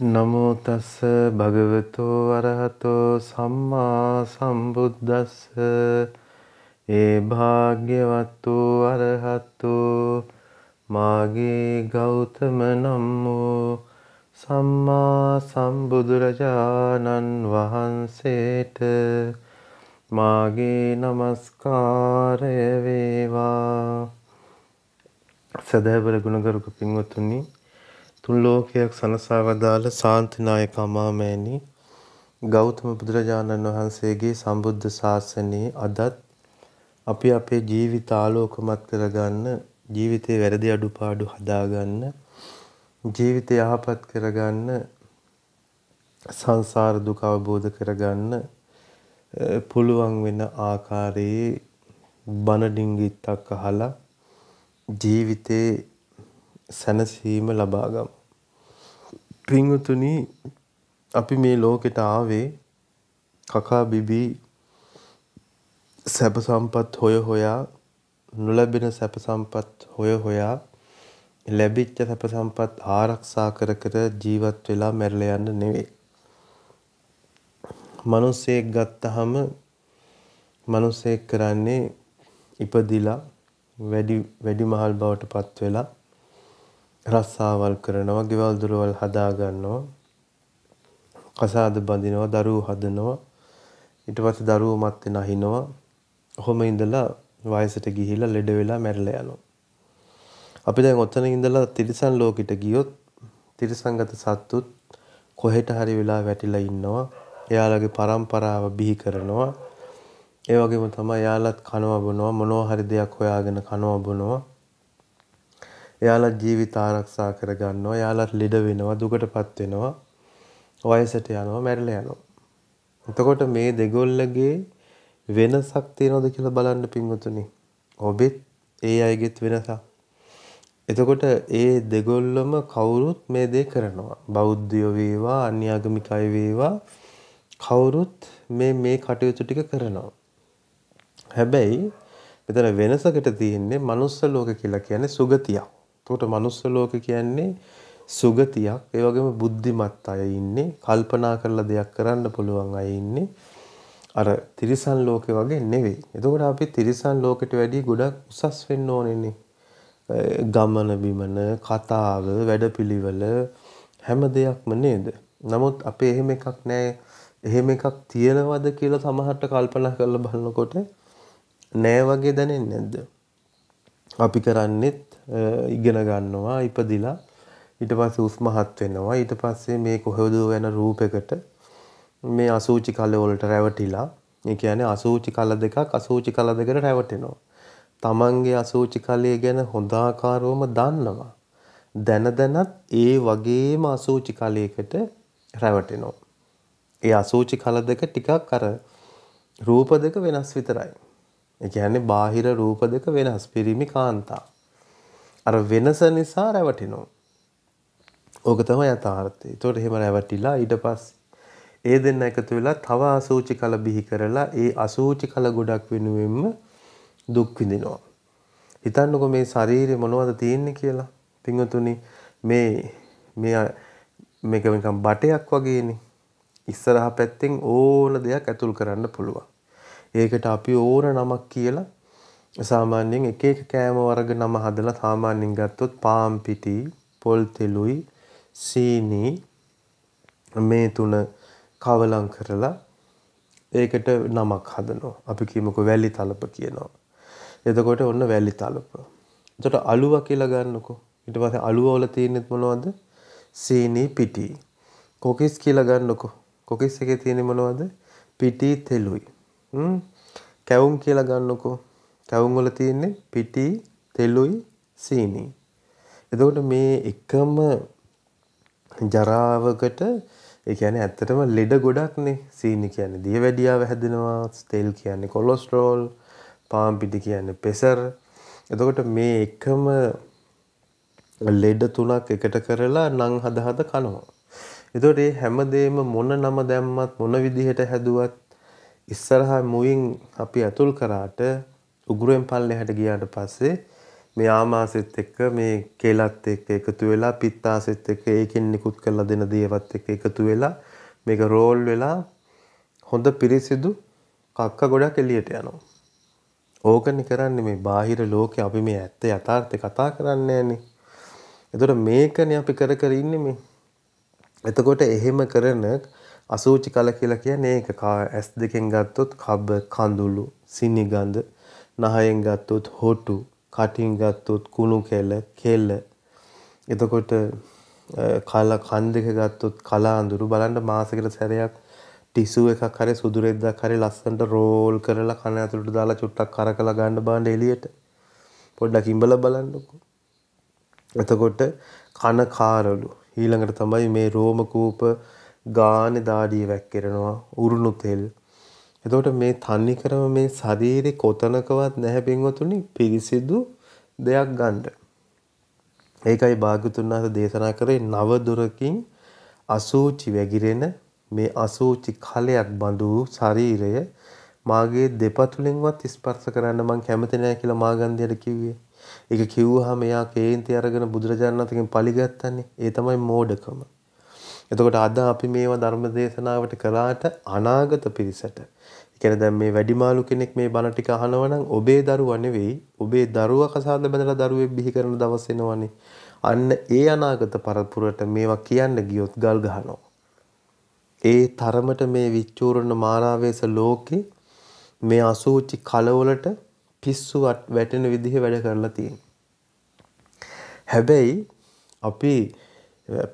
නමෝ තස්ස භගවතෝ අරහතෝ සම්මා සම්බුද්දස්ස ඒ භාග්‍යවත්තු අරහතු මාගේ ගෞතම නම් වූ සම්මා සම්බුදුරජාණන් වහන්සේට මාගේ নমස්කාරය වේවා සදහවර ගුණගරුක පින්වත්නි තුන් ලෝකයක් සනසා වදාළ ශාන්තිනායක අමාමෑණි ගෞතම බුදුරජාණන් වහන්සේගේ සම්බුද්ධ ශාසනයේ අදත් අපි අපේ ජීවිත ආලෝකමත් කරගන්න ජීවිතේ වැරදි අඩුපාඩු හදාගන්න ජීවිතය යහපත් කරගන්න සංසාර දුක අවබෝධ කරගන්න පුළුවන් වෙන ආකාරයේ බණ ඩිංගිත්තක් අහලා ජීවිතේ සැනසීම ලබාගමු. පින්වතුනි අපි මේ ලෝකෙට ආවේ කකා බිබී සැප සම්පත් හොය හොයා නොලැබෙන සැප සම්පත් හොය හොයා ලැබිච්ච සැප සම්පත් ආරක්ෂා කර කර ජීවත් වෙලා මැරිලා යන්න නෙවෙයි. මිනිස්සෙක් ගත්තහම මිනිස්සෙක් කරන්නේ ඉපදිලා වැඩි වැඩි මහල් බවට පත් වෙලා රස්සාවල් කරනවා, ගෙවල් දොරවල් හදා ගන්නවා. කසාද බඳිනවා, දරුවෝ හදනවා. ඊට පස්සේ දරුවෝ මත් වෙන අහිනවා. ඔහොම ඉඳලා වයසට ගිහිල්ලා ලෙඩ වෙලා මැරිලා යනවා. අපි දැන් ඔතන ඉඳලා තිරිසන් ලෝකෙට ගියොත් තිරිසන්ගත සත්තුත් කොහෙට හරි වෙලා වැටිලා ඉන්නවා. එයාලගේ પરම්පරාව බිහි කරනවා. ඒ වගේම තමයි යාලත් කනවා බොනවා මොනවා හරි දෙයක් හොයාගෙන කනවා බොනවා. එයාලත් ජීවිත ආරක්ෂා කරගන්නවා. එයාලත් ලෙඩ වෙනවා, දුකටපත් වෙනවා. වයසට යනවා, මැරිලා යනවා. එතකොට මේ දෙගොල්ලගේ වෙනසක් තියනවද කියලා බලන්න පින්වතුනි. ඔබෙත් ඒ අයගෙත් වෙනසක්. එතකොට ඒ දෙගොල්ලම කවුරුත් මේ දේ කරනවා. බෞද්ධයෝ වේවා, අන්‍යාගමික අය වේවා කවුරුත් මේ මේ කටයුතු ටික කරනවා. හැබැයි මෙතන වෙනසකට තියෙන්නේ manuss ලෝක කියලා කියන්නේ සුගතියක්. එතකොට manuss ලෝක කියන්නේ සුගතියක් ඒ වගේම බුද්ධිමත් අය ඉන්නේ කල්පනා කරලා දෙයක් කරන්න පුළුවන් අය ඉන්නේ අර තිරිසන් ලෝකේ වගේ නෙවෙයි. එතකොට අපි තිරිසන් ලෝකෙට වැඩිය ගොඩක් උසස් වෙන්න ඕනේනේ. ගමන බිමන, කතාව, වැඩපිළිවෙල හැම දෙයක්ම නේද? නමුත් අපේ එහෙම එකක් නැහැ. එහෙම එකක් තියනවද කියලා සමහරට කල්පනා කරලා බලනකොට නෑ වගේ දැනෙන්නේ නැද්ද? අපි කරන්නේ ඉගෙන ගන්නවා ඉපදිලා ඊට පස්සේ උස්මහත් වෙනවා ඊට පස්සේ මේ කොහෙද යන රූපයකට මේ අසූචි කල වලට රැවටිලා ඒ කියන්නේ අසූචි කල දෙකක් අසූචි කල දෙකට රැවටෙනවා තමන්ගේ අසූචි කලයේ ගැන හොඳ ආකාරවම දන්නවා දැන දැනත් ඒ වගේම අසූචි කලයකට රැවටෙනවා ඒ අසූචි කල දෙක ටිකක් අර රූප දෙක වෙනස් විතරයි ඒ කියන්නේ බාහිර රූප දෙක වෙනස් පිරිමි කාන්තා අර වෙනස නිසා රැවටෙනවා. ඕක තමයි යථාර්ථය. ඒතකොට එහෙම රැවටිලා ඊට පස්සේ ඒ දෙන්න එකතු වෙලා තව අසූචි කල බිහි කරලා ඒ අසූචි කල ගොඩක් වෙනුවෙන්ම දුක් විඳිනවා. හිතන්නකො මේ ශරීරය මොනවද තියෙන්නේ කියලා. පින්වතුනි මේ මේ මේක නිකන් බටයක් වගේනේ. ඉස්සරහ පැත්තෙන් ඕන දෙයක් ඇතුල් කරන්න පුළුවන්. ඒකට අපි ඕන නමක් කියලා සාමාන්‍යයෙන් එක එක කෑම වර්ග නම හදලා සාමාන්‍යයෙන් ගත්තොත් පාම් පිටි, පොල් තෙලුයි, සීනි මේ තුන කවලම් කරලා ඒකට නමක් හදනවා. අපි කියමුකෝ වැලි තලප කියනවා. එතකොට ඔන්න වැලි තලප. එතකොට අලුව කියලා ගන්නකෝ. ඊට පස්සේ අලුව වල තියෙන්නේ මොනවද? සීනි පිටි. කොකිස් කියලා ගන්නකෝ. කොකිස් එකේ තියෙන්නේ මොනවද? පිටි තෙලුයි. හ්ම්. කැවුම් කියලා ගන්නකෝ. කැවුම් වල තියෙන්නේ පිටි, තෙලුයි, සීනි. එතකොට මේ එකම ජරාවකට ඒ කියන්නේ ඇත්තටම ලෙඩ ගොඩක්නේ සීනි කියන්නේ දියවැඩියාව හැදෙනවා, තෙල් කියන්නේ කොලෙස්ටරෝල්, පාන් පිටි කියන්නේ ප්‍රෙෂර්. එතකොට මේ එකම ලෙඩ තුනක් එකට කරලා නම් හද හද කනවා. එතකොට මේ හැමදේම මොන නම දැම්මත් මොන විදිහට හැදුවත් ඉස්සරහා මුවින් අපි අතුල් කරාට උගුරෙන් පල්ලෙහාට ගියාට පස්සේ මේ ආමාශෙත් එක්ක මේ කෙලත් එක්ක එකතු වෙලා පිත්තාසෙත් එක්ක ඒකෙන් නිකුත් කරලා දෙන දේවත් එක්ක එකතු වෙලා මේක රෝල් වෙලා හොඳ පිරිසිදු කක්ක ගොඩක් එළියට යනවා. ඕකනේ කරන්නේ මේ බාහිර ලෝකේ අපි මේ ඇත්ත යථාර්ථය කතා කරන්නේ නැන්නේ. එතකොට මේකනේ අපි කර කර ඉන්නේ මේ. එතකොට එහෙම කරන අසූචි කල කියලා කියන්නේ ඒක ඇස් දෙකෙන් ගත්තොත් කබ කඳුළු සිනිගඳ නහයෙන් ගත්තොත් හොටු, කටින් ගත්තොත් කුණු කැල, කෙල. එතකොට කල කන් දෙක ගත්තොත් කලා අඳුරු බලන්න මාසෙකට සැරයක් ටිෂු එකක් හරි සුදු රෙද්දක් හරි ලස්සනට රෝල් කරලා කන ඇතුලට දාලා චුට්ටක් කරකලා ගන්න බාන්න එළියට. පොඩ්ඩක් ඉඹලා බලන්නකෝ. එතකොට කන කාරලු. ඊළඟට තමයි මේ රෝම කූප ගානේ දාඩිය වැක්කිරනවා. උරුණු තෙල්. එතකොට මේ තන්නේ කරම මේ ශරීරේ කොතනකවත් නැහැ පින්වතුනි පිරිසිදු දෙයක් ගන්න. ඒකයි භාග්‍යතුන් වහන්සේ දේශනා කරේ නව දොරකින් අසූචි වැగిරෙන මේ අසූචි කලයක් බඳු ශරීරය මාගේ දෙපතුලෙන්වත් ස්පර්ශ කරන්න මං කැමති නෑ කියලා මාගන්ධයට කිව්වේ. ඒක කිව්වහම එයා කේන්ති අරගෙන බුදුරජාණන් වහන්සේගෙන් පලිගත්තනේ. ඒ තමයි මෝඩකම. එතකොට අද අපි මේවා ධර්ම දේශනාවට කරාට අනාගත පිරිසට කියන්නේ දැන් මේ වැඩිමාළු කෙනෙක් මේ බණ ටික අහනවා නම් ඔබේ දරුවා නෙවෙයි ඔබේ දරුවා කසාද බඳලා දරුවෙක් බිහි කරන දවස් එනවනේ අන්න ඒ අනාගත පරපුරට මේවා කියන්න ගියොත් ගල් ගහනවා ඒ තරමට මේ විචූරණ මානාවේස ලෝකේ මේ අසූචි කලවලට පිස්සු වැටෙන විදිහ වැඩ කරලා තියෙනවා හැබැයි අපි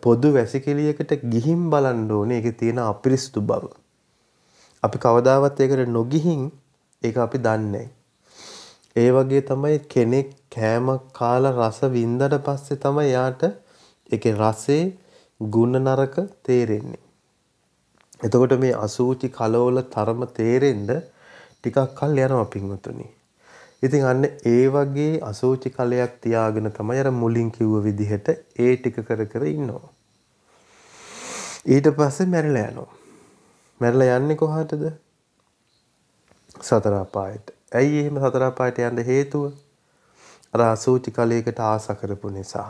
පොදු වැසිකිළියකට ගිහින් බලන්න ඕනේ ඒකේ තියෙන අපිරිසිදු බව. අපි කවදාවත් ඒකට නොගිහින් ඒක අපි දන්නේ ඒ වගේ තමයි කෙනෙක් කෑම කාලා රස වින්දට පස්සේ තමයි යාට ඒකේ රසේ ගුණ නරක තේරෙන්නේ. එතකොට මේ අසූචි කලවල තරම තේරෙන්න ටිකක් කල් යනවා පින්වතුනි. ඉතින් අන්න ඒ වගේ අසෝචි කලයක් තියාගෙන තමයි අර මුලින් කිව්ව විදිහට ඒ ටික කර කර ඉන්නවා. ඊට පස්සේ මැරිලා යනවා. මැරිලා යන්නේ කොහාටද? සතර අපායට. ඇයි එහෙම සතර අපායට යන්න හේතුව? අර අසෝචි කලයකට ආස කරපු නිසා.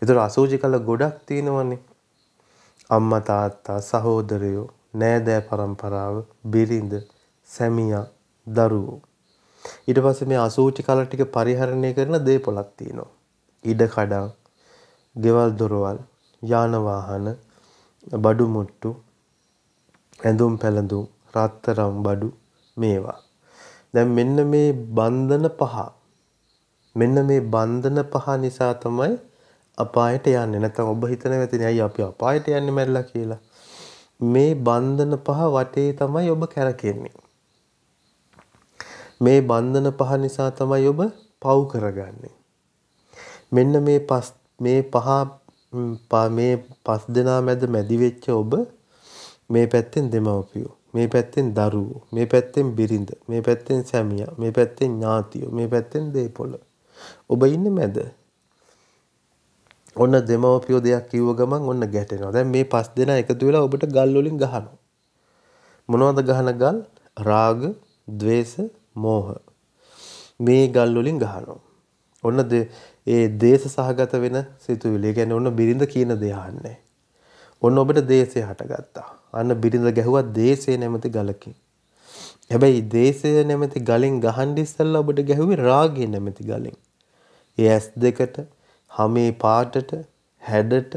ඒතර අසෝචි කල ගොඩක් තියෙනවනේ. අම්මා තාත්තා සහෝදරයෝ නෑදෑ පරම්පරාව බිරිඳ සැමියා දරුවෝ ඊට පස්සේ මේ අසූචි කල ටික පරිහරණය කරන දේපොළක් තියෙනවා. ඉඩ කඩම්, ගෙවල් දොරවල්, යාන වාහන, බඩු මුට්ටු, ඇඳුම් පැළඳුම්, රත්තරම් බඩු මේවා. දැන් මෙන්න මේ බන්ධන පහ මෙන්න මේ බන්ධන පහ නිසා තමයි අපායට යන්නේ නැත්නම් ඔබ හිතන වෙතින් ඇයි අපි අපායට යන්නේ මැරිලා කියලා මේ බන්ධන පහ වටේ තමයි ඔබ කැරකෙන්නේ මේ බන්ධන පහ නිසා තමයි ඔබ පව් කරගන්නේ. මෙන්න මේ පස් මේ පහ මේ පස් දෙනා මැද මැදි වෙච්ච ඔබ මේ පැත්තෙන් දෙමව්පියෝ මේ පැත්තෙන් දරුවෝ මේ පැත්තෙන් බිරිඳ මේ පැත්තෙන් සැමියා මේ පැත්තෙන් ඥාතියෝ මේ පැත්තෙන් දේපොළ ඔබ ඉන්නේ මැද ඔන්න දෙමව්පියෝ දෙයක් කිව්ව ගමන් ඔන්න ගැටෙනවා දැන් මේ පස් දෙනා එකතු වෙලා ඔබට ගල් වලින් ගහනවා මොනවද ගහන ගල් රාග ద్వේස මෝහ මේ ගල් වලින් ගහනවා. ඔන්න ඒ දේශ සහගත වෙන සිතුවිලි. ඒ කියන්නේ ඔන්න බිරිඳ කියන දේ අහන්නේ. ඔන්න ඔබට දේශය හටගත්තා. අන්න බිරිඳ ගැහුවා දේශය නැමැති ගලකින්. හැබැයි දේශය නැමැති ගලෙන් ගහන්න ඉස්සෙල්ලා ඔබට ගැහුවේ රාගය නැමැති ගලෙන්. ඒ ඇස් දෙකට, හැමේ පාටට, හැඩට,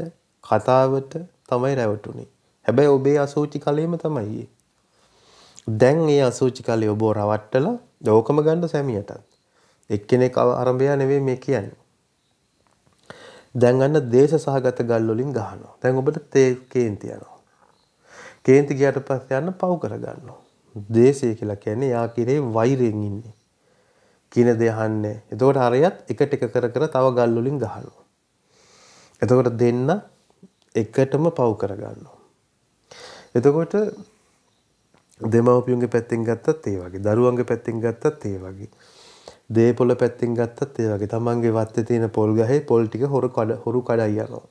කතාවට තමයි රැවටුනේ. හැබැයි ඔබේ අසෝචි කලෙම තමයි ඒ. දැන් ඒ අසූචි කලේ ඔබව රවට්ටලා ඕකම ගන්න සැමියටත්. එක්කෙනෙක් ආරම්භය නෙවෙයි මේ කියන්නේ. දැන් අන්න දේශ සහගත ගල් වලින් ගහනවා. දැන් ඔබට තේ කේන්ති යනවා. කේන්ති ගියට පස්සේ යන්න පව් කරගන්නවා. දේශය කියලා කියන්නේ යා කිරේ වෛරයෙන් ඉන්නේ. කින දේ අහන්නේ. එතකොට අරයත් එකට එක කර කර තව ගල් වලින් ගහනවා. එතකොට දෙන්න එකටම පව් කරගන්නවා. එතකොට දෙමවපියුන්ගේ පැත්තෙන් ගත්තත් ඒ වගේ දරුවන්ගේ පැත්තෙන් ගත්තත් ඒ වගේ දේපොළ පැත්තෙන් ගත්තත් ඒ වගේ තමන්ගේ වත්තේ තියෙන පොල් ගහේ පොල් ටික හොරු කඩ හොරු කඩයි යනවා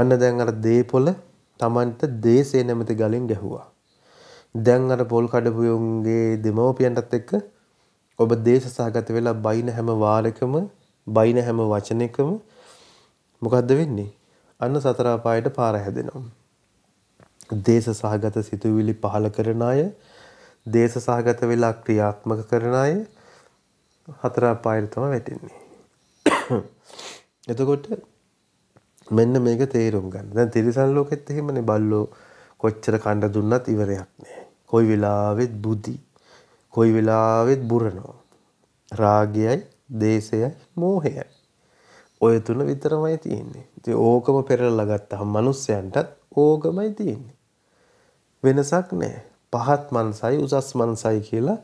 අන්න දැන් අර දේපොළ තමන්ට දේසේ නැමැති ගලෙන් ගැහුවා දැන් අර පොල් කඩපුයුන්ගේ දෙමවපියන්ටත් එක්ක ඔබ දේශසහගත වෙලා බයින හැම වාරකම බයින හැම වචනයකම මොකක්ද වෙන්නේ අන්න සතර අපායට පාර හැදෙනවා දේශ සහගත සිතුවිලි පහළ කරන අය දේශ සහගත වෙලා ක්‍රියාත්මක කරන අය හතර අපායට තමයි වැටෙන්නේ. එතකොට මෙන්න මේක තේරුම් ගන්න. දැන් තිරිසන් ලෝකෙත් එහෙමනේ බල්ලෝ කොච්චර කණ්ඩ දුන්නත් ඉවරයක් නෑ. කොයි වෙලාවෙත් බුදි. කොයි වෙලාවෙත් බුරනවා. රාගයයි, දේශයයි, මෝහයයි. ඔය තුන විතරමයි තියෙන්නේ. ඉතින් ඕකම පෙරලලා ගත්තාම මිනිස්යන්ටත් ඕකමයි තියෙන්නේ. වෙනසක් නැහැ. පහත් මනසයි උසස් මනසයි කියලා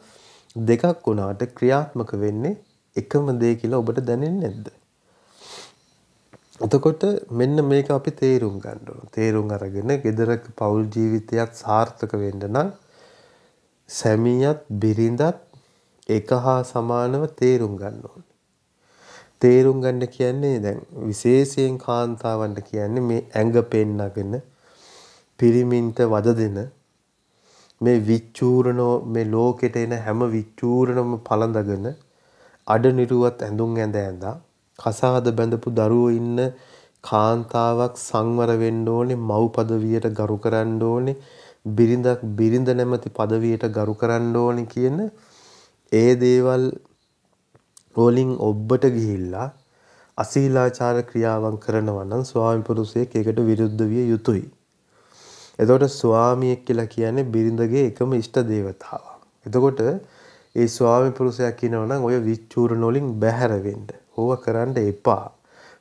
දෙකක් වුණාට ක්‍රියාත්මක වෙන්නේ එකම දේ කියලා ඔබට දැනෙන්නේ නැද්ද? එතකොට මෙන්න මේක අපි තේරුම් ගන්න ඕන. තේරුම් අරගෙන gedaraක පෞල් ජීවිතයක් සාර්ථක වෙන්න නම් සැමියත් බිරිඳත් එක හා සමානව තේරුම් ගන්න ඕනේ. තේරුම් ගන්න කියන්නේ දැන් විශේෂයෙන් කාන්තාවන්ට කියන්නේ මේ ඇඟ පෙන්නගෙන පිරිමින්ට වද දෙන මේ විච්චූරණෝ මේ ලෝකෙට එන හැම විච්චූරණම පළඳගෙන අඩ නිරුවත් ඇඳුම් ඇඳ ඇඳා කසාද බැඳපු දරුවෝ ඉන්න කාන්තාවක් සංවර වෙන්න ඕනේ මව් පදවියට ගරු කරන්න ඕනේ බිරිඳක් බිරිඳ නැමැති පදවියට ගරු කරන්න ඕනේ කියන ඒ දේවල් රෝලින් ඔබ්බට ගිහිල්ලා අසීලාචාර ක්‍රියාවන් කරනවා නම් ස්වාමි පුරුෂයෙක් ඒකට විරුද්ධ විය යුතුයි එතකොට ස්වාමියෙක් කියලා කියන්නේ බිරිඳගේ එකම ඉෂ්ට දේවතාවා. එතකොට ඒ ස්වාමි පුරුෂයා කියනවා නම් ඔය විචූර්ණ වලින් බැහැර වෙන්න. ඕව කරන්න එපා.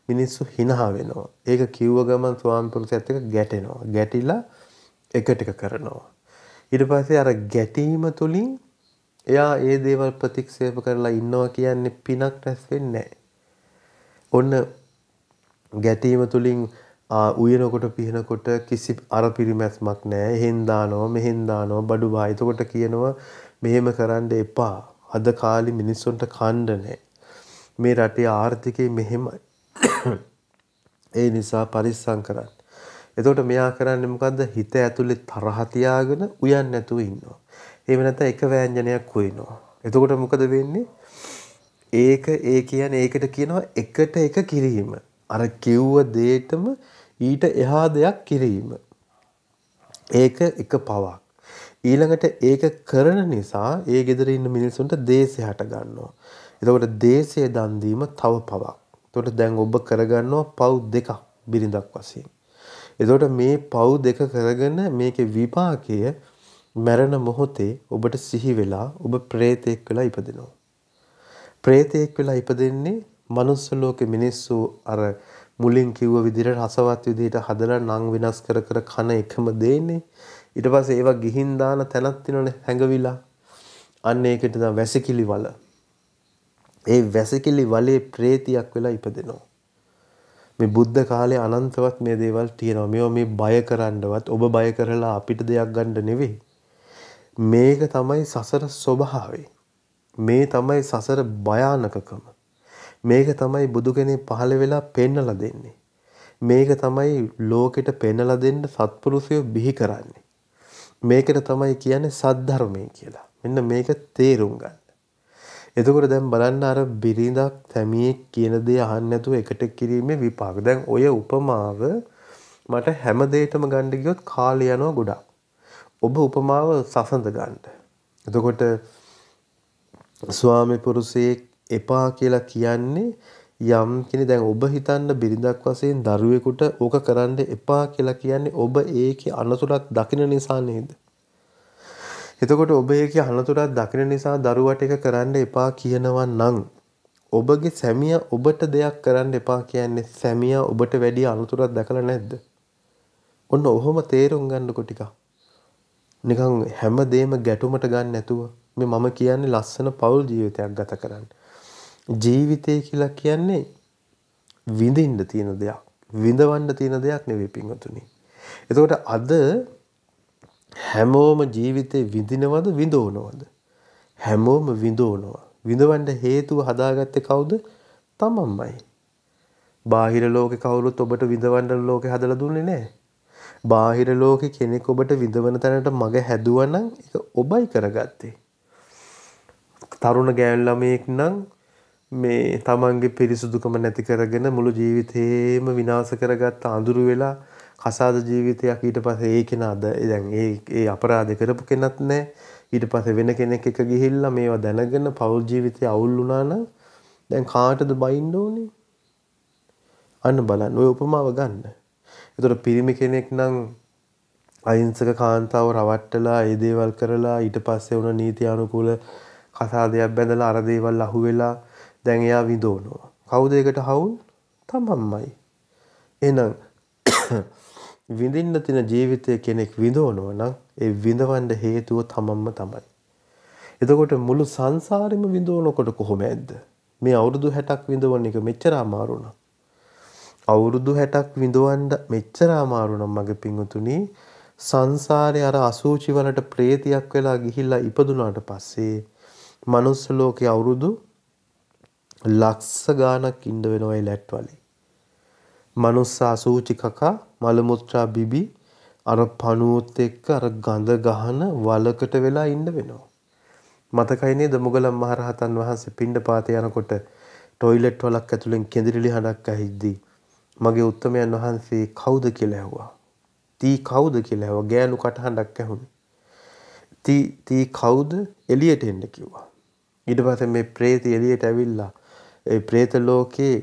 මිනිස්සු හිනහා වෙනවා. ඒක කිව්ව ගමන් ස්වාමි පුරුෂයාත් එක්ක ගැටෙනවා. ගැටිලා එක ටික කරනවා. ඊට පස්සේ අර ගැටීම තුලින් එයා ඒ දේවල් ප්‍රතික්ෂේප කරලා ඉන්නවා කියන්නේ පිනක් රැස් වෙන්නේ නැහැ. ඔන්න ගැටීම තුලින් උයනකොට පිහනකොට කිසි අර පිරිමැස්මක් නෑ එහෙන් දානවා මෙහෙන් දානවා බඩු බා. එතකොට කියනවා මෙහෙම කරන්න එපා. අද කාලේ මිනිස්සුන්ට කන්න නෑ. මේ රටේ ආර්ථිකය මෙහෙමයි. ඒ නිසා පරිස්සම් කරන්න. එතකොට මෙයා කරන්නේ මොකද්ද? හිත ඇතුලේ තරහ තියාගෙන උයන් නැතුව ඉන්නවා. එහෙම නැත්නම් එක වෑංජනයක් කුයිනවා. එතකොට මොකද වෙන්නේ? ඒක ඒ කියන්නේ ඒකට කියනවා එකට එක කිරීම. අර කිව්ව දෙයටම ඊට එහා දෙයක් කිරීම. ඒක එක පවක්. ඊළඟට ඒක කරන නිසා ඒ ගෙදර ඉන්න මිනිසුන්ට දේශය හට ගන්නවා. එතකොට දේශය දන් දීම තව පවක්. එතකොට දැන් ඔබ කරගන්නවා පව් දෙකක් බිරිඳක් වශයෙන්. එතකොට මේ පව් දෙක කරගෙන මේකේ විපාකය මැරෙන මොහොතේ ඔබට සිහි වෙලා ඔබ പ്രേතෙක් වෙලා ඉපදෙනවා. പ്രേතෙක් වෙලා ඉපදෙන්නේ මනුස්ස ලෝකේ මිනිස්සු අර මුලින් කිව්ව විදිහට රසවත් විදිහට හදලා නම් වෙනස් කර කර කන එකම දෙන්නේ. ඊට පස්සේ ඒවා ගිහින් දාන තැනක් තියෙනනේ හැඟවිලා. අන්න ඒකට තමයි වැසිකිලි වල. ඒ වැසිකිලි වලේ ප්‍රේතියක් වෙලා ඉපදෙනවා. මේ බුද්ධ කාලේ අනන්තවත් මේ දේවල් තියෙනවා. මේවා මේ බය කරන්නවත් ඔබ බය කරලා අපිට දෙයක් ගන්න නෙවෙයි. මේක තමයි සසර ස්වභාවය. මේ තමයි සසර භයානකකම. මේක තමයි බුදු කෙනෙක් පහළ වෙලා පෙන්වලා දෙන්නේ. මේක තමයි ලෝකෙට පෙන්වලා දෙන්න සත්පුරුෂය බිහි කරන්නේ. මේකට තමයි කියන්නේ සද්ධර්මය කියලා. මෙන්න මේක තේරුම් ගන්න. එතකොට දැන් බලන්න අර බිරිඳක් තැමියෙක් කියන දේ අහන්න නැතුව එකට කිරීමේ විපාක. දැන් ඔය උපමාව මට හැම දෙයකම ගන්න ගියොත් කාලය යනවා ගොඩක්. ඔබ උපමාව සසඳ ගන්න. එතකොට ස්වාමි පුරුෂයෙක් එපා කියලා කියන්නේ යම් කෙනෙක් දැන් ඔබ හිතන්න බිරිඳක් වශයෙන් දරුවෙකුට ඕක කරන්න එපා කියලා කියන්නේ ඔබ ඒකේ අනතුරක් දකින නිසා නේද? එතකොට ඔබ ඒකේ අනතුරක් දකින නිසා දරුවට ඒක කරන්න එපා කියනවා නම් ඔබගේ සැමියා ඔබට දෙයක් කරන්න එපා කියන්නේ සැමියා ඔබට වැඩි අනතුරක් දැකලා නැද්ද? ඔන්න ඔහොම තේරුම් ගන්නකො ටිකක්. නිකන් හැම දෙයක්ම ගැටුමට ගන්න නැතුව මේ මම කියන්නේ ලස්සන පෞල් ජීවිතයක් ගත කරන්න. ජීවිතය කියලා කියන්නේ විඳින්න තියෙන දෙයක්. විඳවන්න තියෙන දෙයක් නෙවෙයි පින්වතුනි. එතකොට අද හැමෝම ජීවිතේ විඳිනවද විඳවනවද? හැමෝම විඳවනවා. විඳවන්න හේතුව හදාගත්තේ කවුද? තමන්මයි. බාහිර ලෝකේ කවුරුත් ඔබට විඳවන්න ලෝකේ හදලා දුන්නේ නැහැ. බාහිර ලෝකේ කෙනෙක් ඔබට විඳවන තැනට මග හැදුවා නම් ඒක ඔබයි කරගත්තේ. තරුණ ගෑණු ළමයෙක් නම් මේ තමන්ගේ පිරිසුදුකම නැති කරගෙන මුළු ජීවිතේම විනාශ කරගත්ත අඳුරු වෙලා කසාද ජීවිතයක් ඊට පස්සේ ඒ කෙනාද දැන් ඒ ඒ අපරාධ කරපු කෙනත් නැහැ ඊට පස්සේ වෙන කෙනෙක් එක ගිහිල්ලා මේවා දැනගෙන පෞල් ජීවිතය අවුල් වුණා නම් දැන් කාටද බයින්න ඕනේ අන්න බලන්න ඔය උපමාව ගන්න. එතකොට පිරිමි කෙනෙක් නම් අහිංසක කාන්තාව රවට්ටලා ඒ දේවල් කරලා ඊට පස්සේ උන නීති අනුකූල කසාදයක් බැඳලා අර දේවල් අහුවෙලා දැන් එයා විඳෝනවා. කවුද ඒකට හවුල්? තමන්මයි. එහෙනම් විඳින්න තියෙන ජීවිතය කෙනෙක් විඳවනවා නම් ඒ විඳවන්න හේතුව තමන්ම තමයි. එතකොට මුළු සංසාරෙම විඳවනකොට කොහොමද? මේ අවුරුදු 60ක් විඳවන එක මෙච්චර අමාරු නම්. අවුරුදු 60ක් විඳවන්න මෙච්චර අමාරු නම් මගේ පිංගුතුනි සංසාරේ අර අසූචි වලට ප්‍රේතියක් වෙලා ගිහිල්ලා ඉපදුනාට පස්සේ manuss ලෝකේ අවුරුදු ලක්ෂ ගාණක් ඉන්න වෙනවා ඒ ලැට්වලේ. මනුස්සා සූචි කකා මල මුත්‍රා බිබි අර පණුවොත් එක්ක අර ගඳ ගහන වලකට වෙලා ඉන්න වෙනවා. මතකයි නේද මොගලන් මහරහතන් වහන්සේ පිණ්ඩපාත යනකොට ටොයිලට් වලක් ඇතුලෙන් කෙඳිරිලි හඬක් ඇහිද්දී මගේ උත්තමයන් වහන්සේ කවුද කියලා ඇහුවා. තී කවුද කියලා ඇහුවා. ගෑනු කටහඬක් ඇහුණේ. තී තී කවුද? එළියට එන්න කිව්වා. ඊට පස්සේ මේ ප්‍රේතය එළියට ඇවිල්ලා ඒ പ്രേත ලෝකේ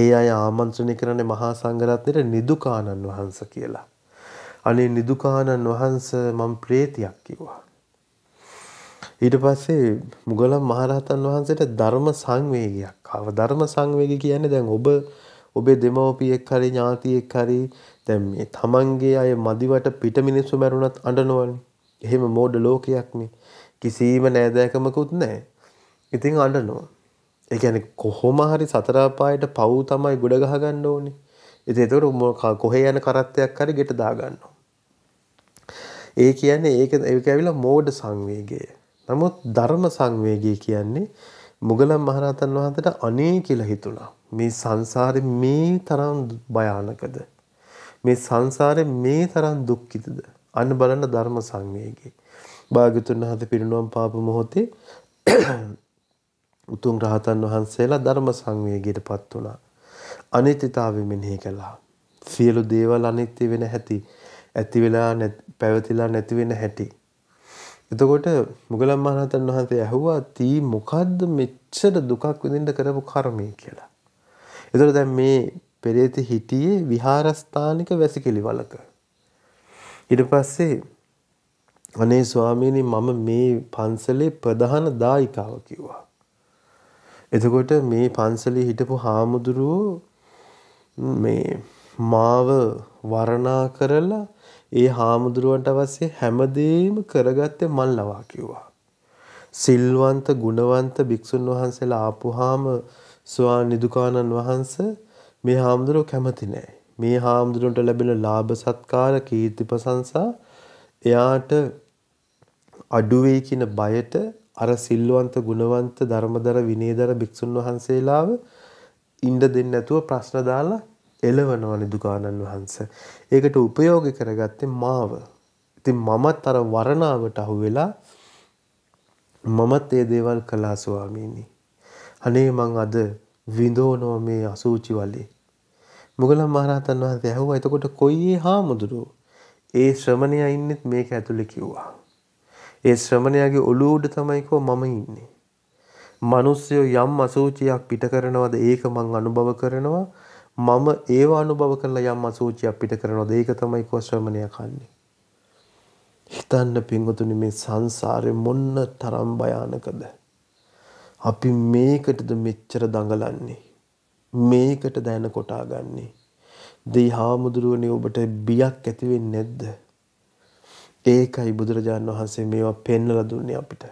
ඒ අය ආමන්ත්‍රණය කරන්නේ මහා සංඝරත්නයට නිදුකානන් වහන්ස කියලා. අනේ නිදුකානන් වහන්ස මම ප්‍රේතියක් කිව්වා. ඊට පස්සේ මුගලන් මහරහතන් වහන්සේට ධර්ම සංවේගයක් ආවා. ධර්ම සංවේගය කියන්නේ දැන් ඔබ ඔබේ දෙමව්පියෙක් හරි ඥාතියෙක් හරි දැන් මේ තමන්ගේ අය මදිවට පිට මිනිස්සු මැරුණත් අඬනවනේ. එහෙම මෝඩ ලෝකයක්නේ. කිසිම නෑදෑකමකුත් නෑ. ඉතින් අඬනවා. ඒ කියන්නේ කොහොම හරි සතර අපායට පව් තමයි ගොඩ ගහ ගන්න ඕනේ. ඉතින් ඒතකොට කොහේ යන කරත්තයක් හරි ගෙට දා ගන්නවා. ඒ කියන්නේ ඒක ඒක ඇවිල්ලා මෝඩ සංවේගය. නමුත් ධර්ම සංවේගය කියන්නේ මුගලන් මහරහතන් වහන්සේට අනේ කියලා හිතුණා. මේ සංසාරේ මේ තරම් භයානකද? මේ සංසාරේ මේ තරම් දුක්ඛිතද? අන්න බලන්න ධර්ම සංවේගය. භාග්‍යතුන් වහන්සේ පිරිනුවම් පාප මොහොතේ උතුම් රහතන් වහන්සේලා ධර්ම සංවේගයටපත් වුණා. අනිත්‍යතාවය මෙනෙහි කළා. සියලු දේවල් අනිත්‍ය වෙන හැටි, ඇති වෙලා පැවතිලා නැති වෙන හැටි. එතකොට මුගලන් මහරහතන් වහන්සේ ඇහුවා තී මොකද්ද මෙච්චර දුකක් විඳින්න කරපු කර්මය කියලා. එතකොට දැන් මේ පෙරේත හිටියේ විහාරස්ථානික වැසිකිලි වලක. ඊට පස්සේ අනේ ස්වාමීනි මම මේ පන්සලේ ප්‍රධාන දායකාව කිව්වා. එතකොට මේ පන්සලේ හිටපු හාමුදුරුවෝ මේ මාව වර්ණා කරලා ඒ හාමුදුරුවන්ට අවශ්‍ය හැමදේම කරගත්තේ මල් ලවා කිව්වා. සිල්වන්ත ගුණවන්ත භික්ෂුන් වහන්සේලා ආපුහාම ස්වාමි දුකානන් වහන්සේ මේ හාමුදුරුවෝ කැමති නැහැ. මේ හාමුදුරුවන්ට ලැබෙන ලාභ සත්කාර කීර්ති ප්‍රශංසා එයාට අඩුවේ කියන බයට අර සිල්වන්ත ගුණවන්ත ධර්මදර විනේදර භික්ෂුන් වහන්සේලාව ඉන්න දෙන්නේ නැතුව ප්‍රශ්න දාලා එළවනවනේ දුකානන් වහන්ස. ඒකට උපයෝගී කරගත්තේ මාව. ඉතින් මමත් අර වරණාවට අහු වෙලා මමත් ඒ දේවල් කළා ස්වාමීනි. අනේ මං අද විඳෝනෝ මේ අසූචි වලේ. මුගලන් මහරහතන් වහන්සේ ඇහුවා එතකොට කොයි හාමුදුරුවෝ ඒ ශ්‍රමණයා ඉන්නෙත් මේක ඇතුලේ කිව්වා. ඒ ශ්‍රමණයාගේ ඔළුව උඩ තමයි කෝ මම ඉන්නේ. මිනිස්සු යම් අසූචියක් පිට කරනවද ඒක මං අනුභව කරනවා. මම ඒව අනුභව කරලා යම් අසූචියක් පිට කරනවද ඒක තමයි කෝ ශ්‍රමණයා කන්නේ. හිතන්න පින්වතුනි මේ සංසාරේ මොන්න තරම් භයානකද. අපි මේකටද මෙච්චර දඟලන්නේ. මේකට දැන කොටා ගන්නේ. දෙයි හාමුදුරුවනේ ඔබට බියක් ඇති වෙන්නේ නැද්ද? ඒකයි බුදුරජාණන් වහන්සේ මේවා පෙන්වලා දුන්නේ අපිට.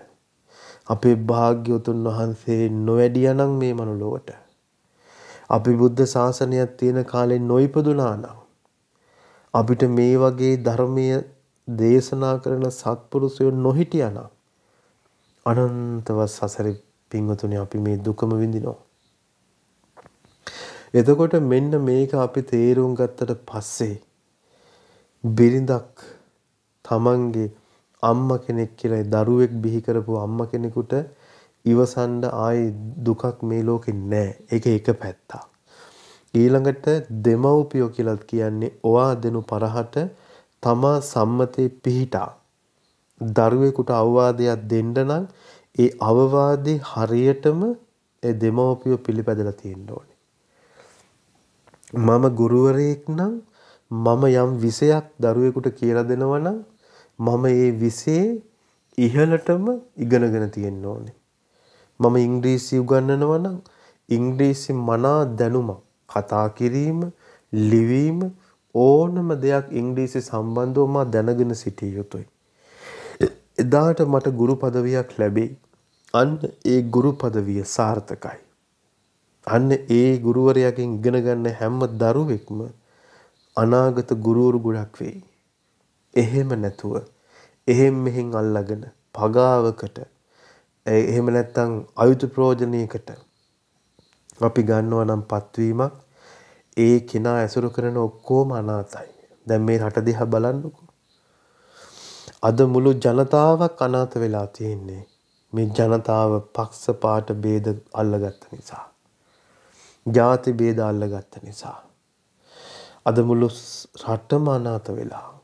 අපේ භාග්‍යවතුන් වහන්සේ නොවැඩියානම් මේ මනුලොවට. අපි බුද්ධ ශාසනයක් තියෙන කාලේ නොයිපදුනා නම් අපිට මේ වගේ ධර්මීය දේශනා කරන සත්පුරුෂයෝ නොහිටියා නම් අනන්තව සසරේ පින්වතුනි අපි මේ දුකම විඳිනවා. එතකොට මෙන්න මේක අපි තේරුම් ගත්තට පස්සේ බිරිඳක් තමන්ගේ අම්ම කෙනෙක් කියලා දරුවෙක් බිහි කරපු අම්ම කෙනෙකුට ඉවසන්න ආයි දුකක් මේ ලෝකේ නැහැ. ඒක එක පැත්තක්. ඊළඟට දෙමව්පියෝ කියලත් කියන්නේ ඔවා දෙනු පරහට තමා සම්මතේ පිහිටා. දරුවෙකුට අවවාදයක් දෙන්න නම් ඒ අවවාදේ හරියටම ඒ දෙමව්පියෝ පිළිපැදලා තියෙන්න ඕනේ. මම ගුරුවරයෙක් නම් මම යම් විෂයක් දරුවෙකුට කියලා දෙනවා නම් මම ඒ විෂයේ ඉහළටම ඉගෙනගෙන තියෙන්න ඕනේ. මම ඉංග්‍රීසි උගන්වනවා නම් ඉංග්‍රීසි මනා දැනුම කතා කිරීම, ලිවීම ඕනම දෙයක් ඉංග්‍රීසි සම්බන්ධව මා දැනගෙන සිටිය යුතුයි. එදාට මට ගුරු පදවියක් ලැබෙයි. අන්න ඒ ගුරු පදවිය සාර්ථකයි. අන්න ඒ ගුරුවරයාගෙන් ඉගෙන ගන්න හැම දරුවෙක්ම අනාගත ගුරුවරු ගොඩක් වෙයි. එහෙම නැතුව එහෙම් මෙහෙන් අල්ලගෙන පගාවකට එහෙම නැත්තම් අයුතු ප්‍රෝජනයකට අපි ගන්නවා නම් පත්වීමක් ඒ කෙනා ඇසුරු කරන ඔක්කොම අනාතයි. දැන් මේ රට දිහා බලන්නකෝ. අද මුළු ජනතාවක් අනාත වෙලා තියෙන්නේ. මේ ජනතාව පක්ෂ පාට ભેද අල්ලගත්ත නිසා. ಜಾති ભેද අල්ලගත්ත නිසා. අද මුළු රටම අනාත වෙලා.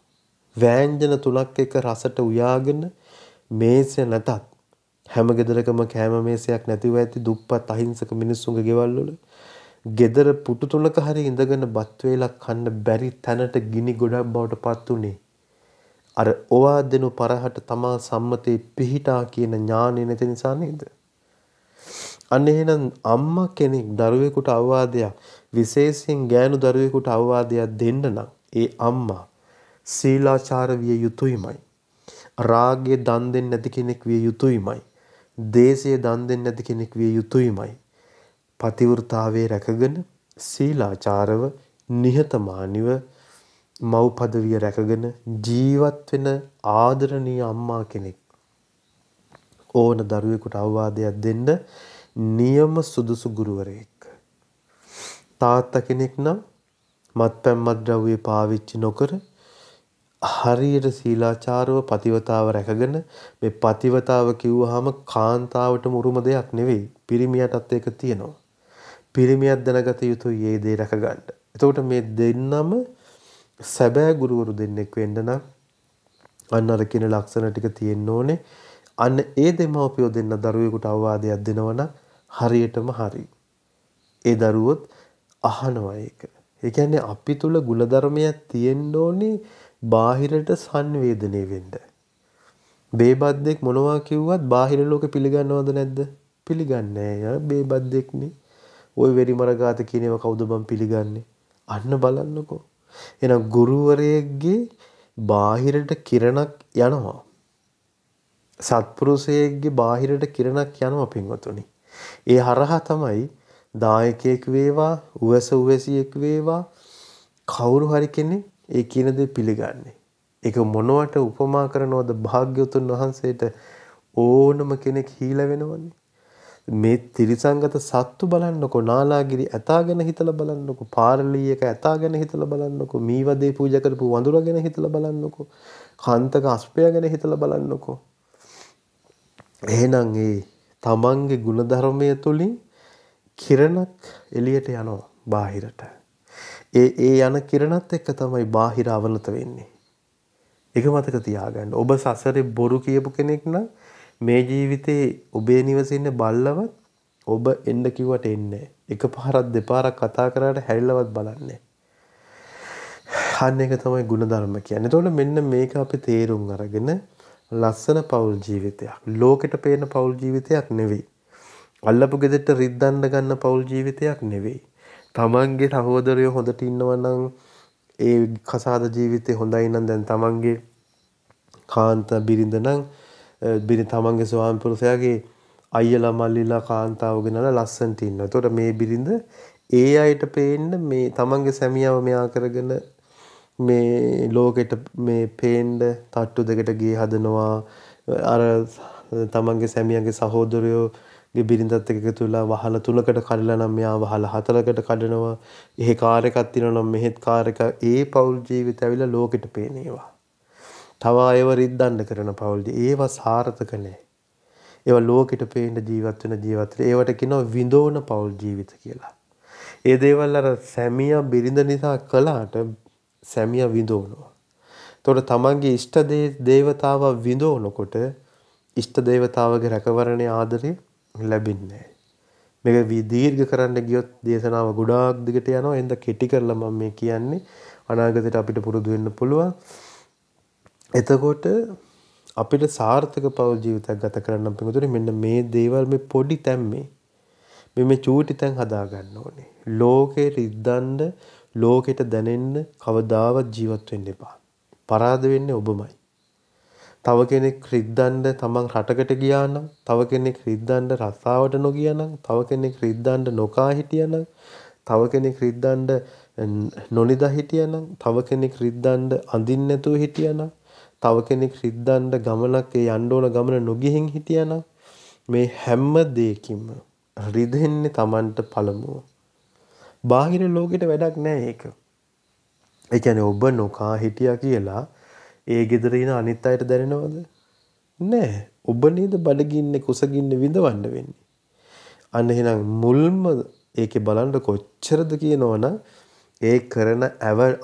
වෑංජන තුනක් එක රසට උයාගෙන මේසය නැතත් හැම ගෙදරකම කෑම මේසයක් නැතිව ඇති දුප්පත් අහිංසක මිනිස්සුන්ගේ ගෙවල් වල ගෙදර පුටු තුනක හරි ඉඳගෙන බත් වේලක් කන්න බැරි තැනට ගිනි ගොඩක් බවට පත් උනේ අර ඔවා දෙනු පරහට තමා සම්මතේ පිහිටා කියන ඥාණය නැති නිසා නේද අන්න එහෙනම් අම්මා කෙනෙක් දරුවෙකුට අවවාදයක් විශේෂයෙන් ගෑනු දරුවෙකුට අවවාදයක් දෙන්න නම් ඒ අම්මා ශීලාචාර විය යුතුයමයි. රාගයේ දන් දෙන්නේ නැති කෙනෙක් විය යුතුයමයි. දේශයේ දන් දෙන්නේ නැති කෙනෙක් විය යුතුයමයි. පතිවෘතාවේ රැකගෙන ශීලාචාරව නිහතමානිව මව් පදවිය රැකගෙන ජීවත් වෙන ආදරණීය අම්මා කෙනෙක් ඕන දරුවෙකුට අවවාදයක් දෙන්න නියම සුදුසු ගුරුවරයෙක් තාත්තා කෙනෙක් නම් මත්පැන් මත්ද්‍රව්‍ය පාවිච්චි නොකර හරියට සීලාචාරව පතිවතාව රැකගෙන මේ පතිවතාව කිව්වහම කාන්තාවටම උරුම දෙයක් නෙවෙයි පිරිමියටත් ඒක තියෙනවා. පිරිමියක් දැනගත යුතුයි මේ දේ රැකගන්න. එතකොට මේ දෙන්නම සැබෑ ගුරුවරු දෙන්නෙක් වෙන්න නම් අන්න අර කියන ලක්ෂණ ටික තියෙන්න ඕනේ. අන්න ඒ දෙමව්පියෝ දෙන්න දරුවෙකුට අවවාදයක් දෙනවනම් හරියටම හරි. ඒ දරුවොත් අහනවා ඒක. ඒ කියන්නේ අපි තුල ගුණධර්මයක් තියෙන්න ඕනේ බාහිරට සංවේදනය වෙන්න. බේබද්දෙක් මොනවා කිව්වත් බාහිර ලෝකෙ පිළිගන්නවද නැද්ද? පිළිගන්නේ නෑ. බේබද්දෙක්නේ. ওই වෙරිමරගාත කියන ඒවා කවුද බම් පිළිගන්නේ? අන්න බලන්නකෝ. එහෙනම් ගුරුවරයෙක්ගේ බාහිරට කිරණක් යනවා. සත්පුරුෂයෙක්ගේ බාහිරට කිරණක් යනවා පින්වතුනි. ඒ හරහා තමයි දායකයෙක් වේවා, උවස උවැසියෙක් වේවා කවුරු හරි කෙනෙක් ඒ කියන දේ පිළිගන්නේ. ඒක මොනවට උපමා කරනවද භාග්‍යවතුන් වහන්සේට ඕනම කෙනෙක් හීල වෙනවන්නේ. මේ ත්‍රිසංගත සත්තු බලන්නකො නාලාගිරි ඇතාගෙන හිතලා බලන්නකො පාරලීයක ඇතාගෙන හිතලා බලන්නකො මීවදේ පූජා කරපු වඳුරගෙන හිතලා බලන්නකො කාන්තක අස්පයගෙන හිතලා බලන්නකො එහෙනම් ඒ තමන්ගේ ಗುಣධර්මය තුලින් කිරණක් එළියට යනවා බාහිරට ඒ ඒ යන කිරණත් එක්ක තමයි බාහිර අවලත වෙන්නේ. ඒක මතක තියාගන්න. ඔබ සසරේ බොරු කියපු කෙනෙක් නම් මේ ජීවිතේ ඔබේ නිවසේ ඉන්න බල්ලවත් ඔබ එන්න කිව්වට එන්නේ එකපාරක් දෙපාරක් කතා කරාට හැරිලවත් බලන්නේ අන්න ඒක තමයි ಗುಣධර්ම කියන්නේ. එතකොට මෙන්න මේක අපි තේරුම් අරගෙන ලස්සන පෞල් ජීවිතයක් ලෝකෙට පේන පෞල් ජීවිතයක් නෙවෙයි. අල්ලපු ගෙදරට රිද්දන්න ගන්න පෞල් ජීවිතයක් නෙවෙයි. තමන්ගේ සහෝදරය හොඳට ඉන්නවනම් ඒ කසාද ජීවිතේ හොඳයි නම් දැන් තමන්ගේ කාන්ත බිරිඳ නම් බිරි තමන්ගේ ස්වාමි පුරුෂයාගේ අයියලා මල්ලිලා කාන්තාව ගෙනලා ලස්සනට ඉන්නවා. එතකොට මේ බිරිඳ ඒ අයට පේන්න මේ තමන්ගේ සැමියාව මෙයා කරගෙන මේ ලෝකෙට මේ පේන්න තට්ටු දෙකට ගියේ හදනවා. අර තමන්ගේ සැමියාගේ සහෝදරයෝ ගේ බිරිඳත් එක්ක එකතු වෙලා වහල තුනකට කඩලා නම් මෙයා වහල හතරකට කඩනවා. එහෙ කාර් එකක් තියෙනවා නම් මෙහෙත් කාර් එක ඒ පෞල් ජීවිත ඇවිල්ලා ලෝකෙට පේන ඒවා. තව අයව රිද්දන්න කරන පෞල් ඒවා සාර්ථක නෑ. ඒවා ලෝකෙට පේන ජීවත් වෙන ජීවත් ඒවට කියනවා විඳෝන පෞල් ජීවිත කියලා. ඒ දේවල් අර සැමියා බිරිඳ නිසා කළාට සැමියා විඳෝනවා. එතකොට තමන්ගේ ඉෂ්ට දේවතාව විඳවනකොට ඉෂ්ට දේවතාවගේ රැකවරණයේ ආදරේ ලැබෙන්නේ මේක දීර්ඝ කරන්න ගියොත් දේශනාව ගොඩාක් දිගට යනවා. එහෙනම් කෙටි කරලා මම මේ කියන්නේ අනාගතයට අපිට පුරුදු වෙන්න පුළුවන්. එතකොට අපිට සාර්ථක පෞල් ජීවිතයක් ගත කරන්න පිඟුතුනේ මෙන්න මේ දේවල් මේ පොඩි තැම්මේ මේ මේ චූටි තැන් හදා ගන්න ඕනේ. ලෝකේ රිද්දන්න ලෝකෙට දැනෙන්න කවදාවත් ජීවත් වෙන්න එපා. පරාද වෙන්නේ ඔබමයි. තව කෙනෙක් රිද්දන්න තමන් රටකට ගියා නම් තව කෙනෙක් රිද්දන්න රස්සාවට නොගියා නම් තව කෙනෙක් රිද්දන්න නොකා හිටියා නම් තව කෙනෙක් රිද්දන්න නොනිදා හිටියා නම් තව කෙනෙක් රිද්දන්න අඳින්න නැතුව හිටියා නම් තව කෙනෙක් රිද්දන්න ගමනක් ඒ යන්න ඕන ගමන නොගිහින් හිටියා නම් මේ හැම දෙයකින්ම රිදෙන්නේ Tamanට පළමුව. බාහිර ලෝකෙට වැඩක් නැහැ ඒක. ඒ කියන්නේ ඔබ නොකා හිටියා කියලා ඒ ගෙදරන අනිත් අයට දැනෙනවද නෑ ඔබ නේද බඩගින්න කුසගින්න විඳවන්න වෙන්නේ අන්න එහෙනම් මුල්ම ඒකේ බලන්න කොච්චරද කියනවනම් ඒ කරන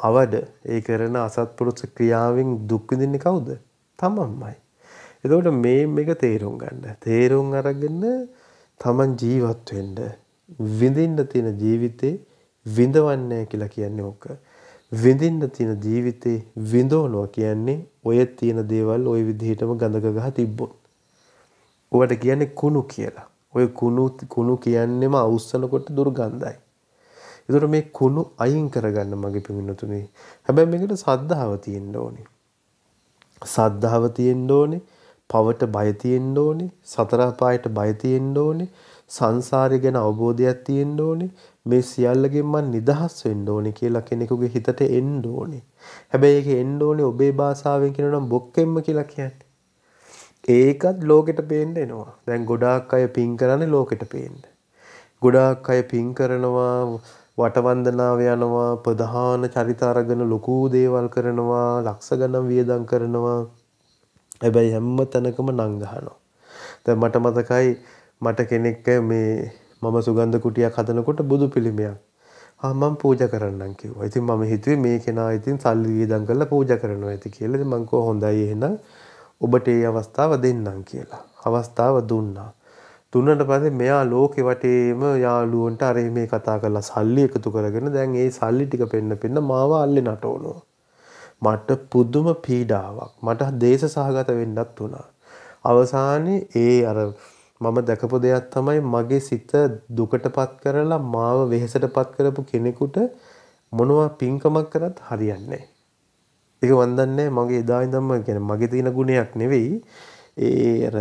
අවඩ ඒ කරන අසත්පුරුෂ ක්‍රියාවෙන් දුක් විඳින්නේ කවුද තමන්මයි එතකොට මේ මේක තේරුම් ගන්න තේරුම් අරගෙන තමන් ජීවත් වෙන්න විඳින්න තියෙන ජීවිතේ විඳවන්නේ කියලා කියන්නේ ඕක. විඳින්න තියෙන ජීවිතේ විඳවනවා කියන්නේ ඔය තියෙන දේවල් ওই විදිහටම ගඳක ගහ තිබ්බොත්. ඔයාට කියන්නේ කුණු කියලා. ඔය කුණු කුණු කියන්නේම අවුස්සනකොට දුර්ගන්ධයි. ඒතර මේ කුණු අයින් කරගන්න මගේ පිමිනුතුනේ. හැබැයි මේකට සද්ධාව තියෙන්න ඕනේ. සද්ධාව තියෙන්න ඕනේ. පවට බය තියෙන්න ඕනේ. සතර අපායට බය තියෙන්න ඕනේ. සංසාරය ගැන අවබෝධයක් තියෙන්න ඕනේ. මේ සියල්ලගෙන් මම නිදහස් වෙන්න ඕනේ කියලා කෙනෙකුගේ හිතට එන්න ඕනේ. හැබැයි ඒක එන්න ඕනේ ඔබේ භාෂාවෙන් කියනනම් බොක්කෙම්ම කියලා කියන්නේ. ඒකත් ලෝකෙට පේන්න එනවා. දැන් ගොඩාක් අය පින් කරන්නේ ලෝකෙට පේන්න. ගොඩාක් අය පින් කරනවා වටවන්දනාව යනවා ප්‍රධාන චරිත අරගෙන ලොකු දේවල් කරනවා ලක්ෂ ගණන් වියදම් කරනවා හැබැයි හැම තැනකම නංගහනවා දැන් මට මතකයි මට කෙනෙක් මේ මම සුගන්ධ කුටියක් හදනකොට බුදු පිළිමයක්. ආ මම පූජා කරන්නම් කිව්වා. ඉතින් මම හිතුවේ මේ කෙනා ඉතින් සල්ලි වියදම් කරලා පූජා කරනවා ඇති කියලා. ඉතින් මං කිව්වා හොඳයි එහෙනම් ඔබට ඒ අවස්ථාව දෙන්නම් කියලා. අවස්ථාව දුන්නා. දුන්නට පස්සේ මෙයා ලෝකෙ වටේම යාළුවන්ට අර මේ කතා කරලා සල්ලි එකතු කරගෙන දැන් ඒ සල්ලි ටික පෙන්න පෙන්න මාව අල්ලේ නටවනවා. මට පුදුම පීඩාවක්. මට දේශ සහගත වෙන්නත් වුණා. අවසානයේ ඒ අර මම දැකපු දෙයක් තමයි මගේ සිත දුකටපත් කරලා මාව වෙහෙසටපත් කරපු කෙනෙකුට මොනවා පින්කමක් කරත් හරියන්නේ ඒක වන්දන්නේ මගේ එදා ඉඳන්ම කියන්නේ මගේ තියෙන ගුණයක් නෙවෙයි ඒ අර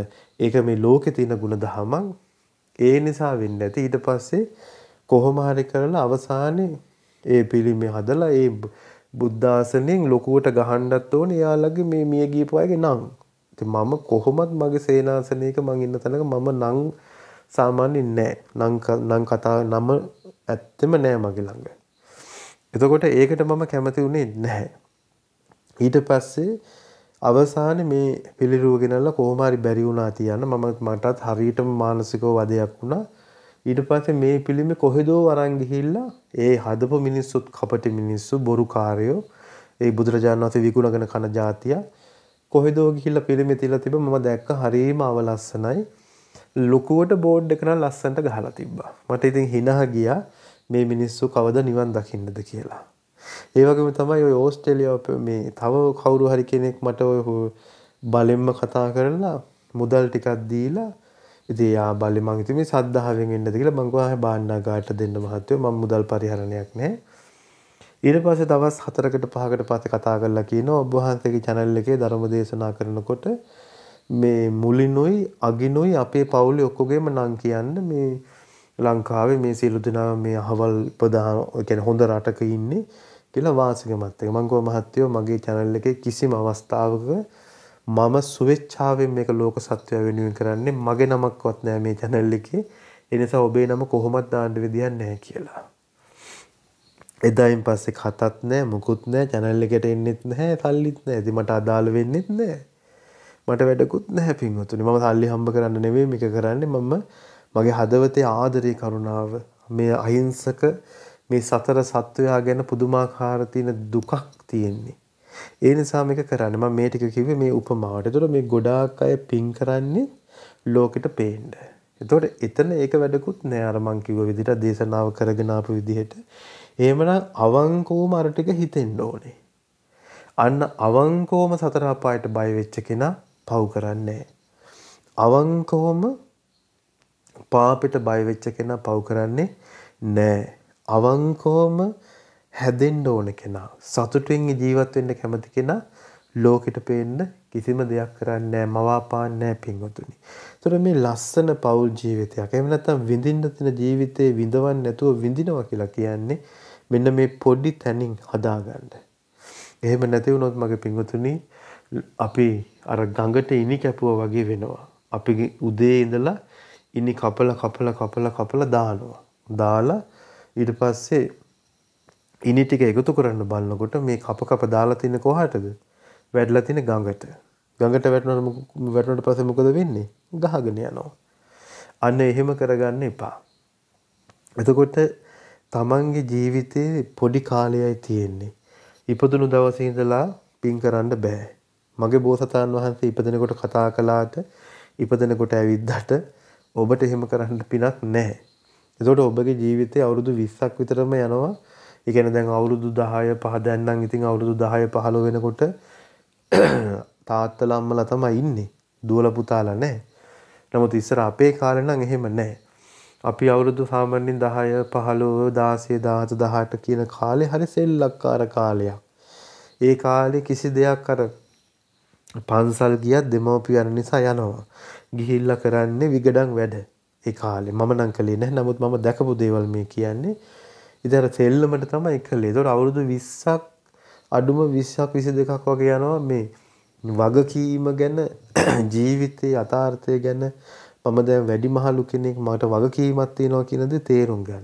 ඒක මේ ලෝකේ තියෙන ගුණ දහමක් ඒ නිසා වෙන්නේ නැති ඊට පස්සේ කොහොම හරි කරලා අවසානයේ ඒ පිළිමේ හදලා ඒ බුද්ධාසනෙන් ලොකුවට ගහන්නත් ඕනේ එයාලගේ මේ මිය ගියපු අයගේ නම් ඉතින් මම කොහොමත් මගේ සේනාසනයක මං ඉන්න තැනක මම නම් සාමාන්‍යයෙන් නෑ. නම් කතා නම ඇත්තෙම නෑ මගේ ළඟ. එතකොට ඒකට මම කැමති වුණේ නැහැ. ඊට පස්සේ අවසානයේ මේ පිළිරුව ගෙනල්ලා කොහොම හරි බැරි වුණා තියන්න මම මටත් හරියටම මානසිකව වදයක් වුණා. ඊට පස්සේ මේ පිළිමේ කොහෙදෝ අරන් ගිහිල්ලා ඒ හදපු මිනිස්සුත් කපටි මිනිස්සු බොරුකාරයෝ ඒ බුදුරජාණන් වහන්සේ විකුණගෙන කන જાතිය කොහෙදෝ ගිහිල්ලා පිරිමි තියලා තිබ්බ මම දැක්ක හරීම අවලස්සනයි. ලොකුවට බෝඩ් එක නම් ලස්සනට ගහලා තිබ්බා. මට ඉතින් හිනහ ගියා මේ මිනිස්සු කවද නිවන් දකින්නද කියලා. ඒ වගේම තමයි ඔය ඕස්ට්‍රේලියාව මේ තව කවුරු හරි කෙනෙක් මට ඔය බලෙන්ම කතා කරලා මුදල් ටිකක් දීලා ඉතින් යා බලේ මං ඉතින් මේ සද්ධාවෙන් ඉන්නද කියලා මං ගාහ බාන්නාගාට දෙන්න මහත්වෝ මම මුදල් පරිහරණයක් නැහැ ඊට පස්සේ දවස් 4කට 5කට පස්සේ කතා කරලා කියනවා ඔබ වහන්සේගේ channel එකේ ධර්ම දේශනා කරනකොට මේ මුලිනුයි අගිනුයි අපේ පවුලේ ඔක්කොගේම නම් කියන්න මේ ලංකාවේ මේ සියලු දෙනා මේ අහවල් ප්‍රධාන කියන්නේ හොඳ රටක ඉන්නේ කියලා වාසිකමත් එක. මම ගෝ මහත්තයෝ මගේ channel එකේ කිසිම අවස්ථාවක මම සුවේච්ඡාවෙන් මේක ලෝක සත්‍යය වෙනුවෙන් කරන්නේ මගේ නමක්වත් නෑ මේ channel එකේ. ඒ නිසා ඔබේ නම කොහොමවත් දාන්න විදියක් නැහැ කියලා. එදායින් පස්සේ කතත් නෑ මුකුත් නෑ channel එකට එන්නෙත් නැහැ සල්ලිත් නැහැ. ඉතින් මට අදාළ වෙන්නෙත් නැහැ. මට වැඩකුත් නැහැ පින්වතුනි. මම සල්ලි හම්බ කරන්න නෙමෙයි මේක කරන්නේ. මම මගේ හදවතේ ආදරේ කරුණාව මේ අහිංසක මේ සතර සත්වයා ගැන පුදුමාකාර තියෙන දුකක් තියෙන්නේ. ඒ නිසා මේක කරන්න මම මේ ටික කිව්වේ මේ උපමාවට. ඒතකොට මේ ගොඩාක් අය පින් කරන්නේ ලෝකෙට පේන්න. ඒතකොට එතන ඒක වැඩකුත් නෑ අර මං කිව්ව විදිහට දේශනාව කරගෙන ආපු විදිහට එහෙමනම් අවංකවම අර ටික හිතෙන්න ඕනේ. අන්න අවංකවම සතර අපායට බය වෙච්ච කෙනා පව් කරන්නේ අවංකවම පාපෙට බය වෙච්ච කෙනා පව් කරන්නේ නෑ. අවංකවම හැදෙන්න ඕන කෙනා සතුටින් ජීවත් වෙන්න කැමති කෙනා ලෝකෙට පේන්න කිසිම දෙයක් කරන්නේ මවාපාන්නේ පින්වතුනි. ඒතර මේ ලස්සන පෞල් ජීවිතයක්. එහෙම නැත්නම් විඳින්න තියෙන ජීවිතේ විඳවන්නේ නැතුව විඳිනවා කියලා කියන්නේ මෙන්න මේ පොඩි තැනින් හදාගන්න. එහෙම නැති වුණොත් මගේ පින්වතුනි අපි අර ගඟට ඉනි කැපුවා වගේ වෙනවා. අපි උදේ ඉඳලා ඉනි කපල කපල කපල කපල දානවා. දාලා ඊට පස්සේ ඉනි ටික එකතු කරන්න බලනකොට මේ කප කප දාලා තියෙන කොහටද? වැඩලා තියෙන ගඟට. ගඟට වැටුණාට වැටුණාට පස්සේ මොකද වෙන්නේ? ගහගෙන යනවා. අන්න එහෙම කරගන්න එපා. එතකොට තමන්ගේ ජීවිතේ පොඩි කාලයයි තියෙන්නේ. ඉපදුණු දවසේ ඉඳලා පින් කරන්න බෑ. මගේ බෝසතාණන් වහන්සේ ඉපදෙනකොට කතා කළාට ඉපදෙනකොට ඇවිද්දාට ඔබට එහෙම කරන්න පිනක් නැහැ. ඒතකොට ඔබගේ ජීවිතේ අවුරුදු 20ක් විතරම යනවා. ඒ කියන්නේ දැන් අවුරුදු 10 5 දැන් නම් ඉතින් අවුරුදු 10 15 වෙනකොට තාත්තලා අම්මලා තමයි ඉන්නේ. දුවලා පුතාලා නැහැ. නමුත් ඉස්සර අපේ කාලේ නම් එහෙම නැහැ. අපි අවුරුදු සාමාන්‍යයෙන් 10 15 16 17 18 කියන කාලේ හරි සෙල්ලක්කාර කාලයක්. ඒ කාලේ කිසි දෙයක් අර පන්සල් ගියත් දෙමව්පියන් නිසා යනවා. ගිහිල්ලා කරන්නේ විගඩම් වැඩ. ඒ කාලේ මම නම් කළේ නැහැ. නමුත් මම දැකපු දේවල් මේ කියන්නේ. ඉතින් අර සෙල්ලමට තමයි කළේ. ඒතකොට අවුරුදු 20ක් අඩුම 20ක් 22ක් වගේ යනවා මේ වගකීම ගැන ජීවිතයේ යථාර්ථය ගැන මම දැන් වැඩිමහලු කෙනෙක් මට වගකීමක් තියෙනවා කියන දේ තේරුම් ගන්න.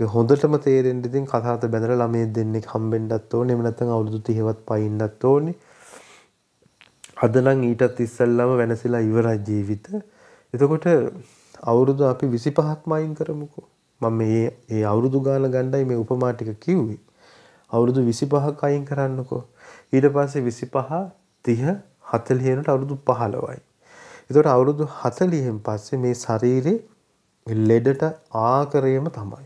ඒක හොඳටම තේරෙන්න ඉතින් කතාවත බැඳලා ළමයේ දෙන්නෙක් හම්බෙන්නත් ඕනේ. එහෙම නැත්නම් අවුරුදු 30වත් පයින්නත් ඕනේ. අද නම් ඊටත් ඉස්සෙල්ලාම වෙනසලා ඉවරයි ජීවිත. එතකොට අවුරුදු අපි 25ක්ම අයින් කරමුකෝ. මම මේ ඒ අවුරුදු ගාන ගණ්ඩායි මේ උපමා ටික කිව්වේ. අවුරුදු 25ක් අයින් කරන්නකෝ. ඊට පස්සේ 25 30 40 වෙනට අවුරුදු 15යි. එතකොට අවුරුදු 40න් පස්සේ මේ ශරීරේ ලෙඩට ආකරයම තමයි.